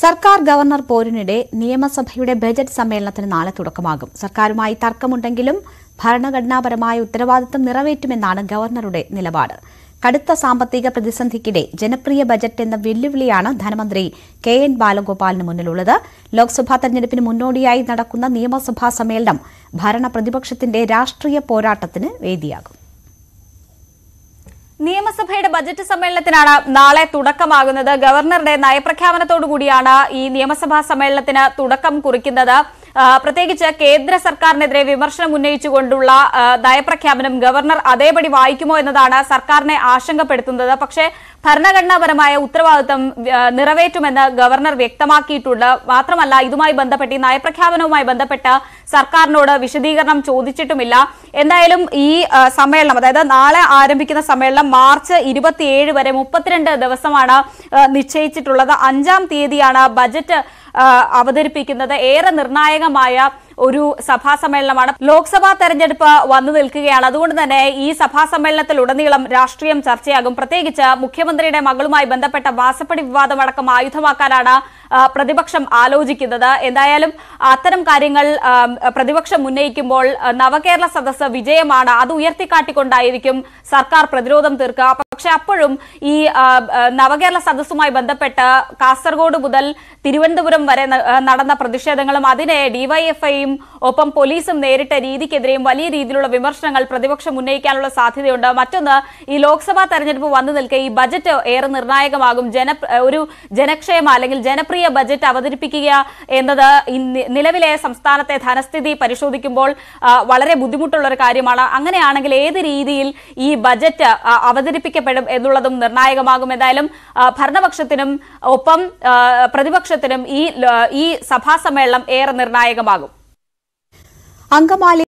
സർക്കാർ ഗവർണർ പോരിനിടെ നിയമസഭയുടെ ബജറ്റ് സമ്മേളനത്തിന് നാളെ തുടക്കമാകും സർക്കാരുമായി തർക്കമുണ്ടെങ്കിലും ഭരണഘടനാപരമായ ഉത്തരവാദിത്തം നിറവേറ്റുമെന്നാണ് ഗവർണറുടെ നിലപാട് കടുത്ത സാമ്പത്തിക പ്രതിസന്ധിക്കിടെ ജനപ്രിയ ബജറ്റ് എന്ന വെല്ലുവിളിയാണ് ധനമന്ത്രി കെ എൻ ബാലഗോപാലിന് മുന്നിലുള്ളത് ലോക്സഭാ തെരഞ്ഞെടുപ്പിന് മുന്നോടിയായി നടക്കുന്ന നിയമസഭാ സമ്മേളനം ഭരണപ്രതിപക്ഷത്തിന്റെ പ്രതിപക്ഷത്തിന്റെ രാഷ്ട്രീയ പോരാട്ടത്തിന് വേദിയാകും നിയമസഭയുടെ ബജറ്റ് സമ്മേളനത്തിനാണ് നാളെ തുടക്കമാകുന്നത് ഗവർണറുടെ നയപ്രഖ്യാപനത്തോടുകൂടിയാണ് ഈ നിയമസഭാ സമ്മേളനത്തിന് തുടക്കം കുറിക്കുന്നത് പ്രത്യേകിച്ച് കേന്ദ്ര സർക്കാരിനെതിരെ വിമർശനം ഉന്നയിച്ചുകൊണ്ടുള്ള നയപ്രഖ്യാപനം ഗവർണർ അതേപടി വായിക്കുമോ എന്നതാണ് സർക്കാരിനെ ആശങ്കപ്പെടുത്തുന്നത് പക്ഷേ ഭരണഘടനാപരമായ ഉത്തരവാദിത്വം നിറവേറ്റുമെന്ന് ഗവർണർ വ്യക്തമാക്കിയിട്ടുണ്ട് മാത്രമല്ല ഇതുമായി ബന്ധപ്പെട്ട് ഈ നയപ്രഖ്യാപനവുമായി ബന്ധപ്പെട്ട സർക്കാരിനോട് വിശദീകരണം ചോദിച്ചിട്ടുമില്ല എന്തായാലും ഈ സമ്മേളനം അതായത് നാളെ ആരംഭിക്കുന്ന സമ്മേളനം മാർച്ച് ഇരുപത്തിയേഴ് വരെ മുപ്പത്തിരണ്ട് ദിവസമാണ് നിശ്ചയിച്ചിട്ടുള്ളത് അഞ്ചാം തീയതിയാണ് ബജറ്റ് അവതരിപ്പിക്കുന്നത് ഏറെ നിർണായകമായ ഒരു സഭാ സമ്മേളനമാണ് ലോക്സഭാ തെരഞ്ഞെടുപ്പ് വന്നു നിൽക്കുകയാണ് അതുകൊണ്ട് തന്നെ ഈ സഭാ സമ്മേളനത്തിൽ ഉടനീളം രാഷ്ട്രീയം ചർച്ചയാകും പ്രത്യേകിച്ച് മുഖ്യമന്ത്രിയുടെ മകളുമായി ബന്ധപ്പെട്ട വാസപ്പടി വിവാദമടക്കം ആയുധമാക്കാനാണ് പ്രതിപക്ഷം ആലോചിക്കുന്നത് എന്തായാലും അത്തരം കാര്യങ്ങൾ പ്രതിപക്ഷം ഉന്നയിക്കുമ്പോൾ നവകേരള സദസ്സ് വിജയമാണ് അത് ഉയർത്തിക്കാട്ടിക്കൊണ്ടായിരിക്കും സർക്കാർ പ്രതിരോധം തീർക്കുക പക്ഷെ അപ്പോഴും ഈ നവകേരള സദസ്സുമായി ബന്ധപ്പെട്ട് കാസർഗോഡ് മുതൽ തിരുവനന്തപുരം വരെ നടന്ന പ്രതിഷേധങ്ങളും അതിനെ ഡിവൈഎഫ്ഐയും ഒപ്പം പോലീസും നേരിട്ട രീതിക്കെതിരെയും വലിയ രീതിയിലുള്ള വിമർശനങ്ങൾ പ്രതിപക്ഷം ഉന്നയിക്കാനുള്ള സാധ്യതയുണ്ട് മറ്റൊന്ന് ഈ ലോക്സഭാ തെരഞ്ഞെടുപ്പ് വന്നു നിൽക്കെ ഈ ബജറ്റ് ഏറെ നിർണായകമാകും ജന ഒരു ജനക്ഷേമ അല്ലെങ്കിൽ ജനപ്രിയ കേന്ദ്രീയ ബജറ്റ് അവതരിപ്പിക്കുക എന്നത് നിലവിലെ സംസ്ഥാനത്തെ ധനസ്ഥിതി പരിശോധിക്കുമ്പോൾ വളരെ ബുദ്ധിമുട്ടുള്ള ഒരു കാര്യമാണ് അങ്ങനെയാണെങ്കിൽ ഏത് രീതിയിൽ ഈ ബജറ്റ് അവതരിപ്പിക്കപ്പെടും എന്നുള്ളതും നിർണായകമാകും എന്തായാലും ഭരണപക്ഷത്തിനും ഒപ്പം പ്രതിപക്ഷത്തിനും ഈ ഈ സമ്മേളനം ഏറെ നിർണായകമാകും അങ്കമാലി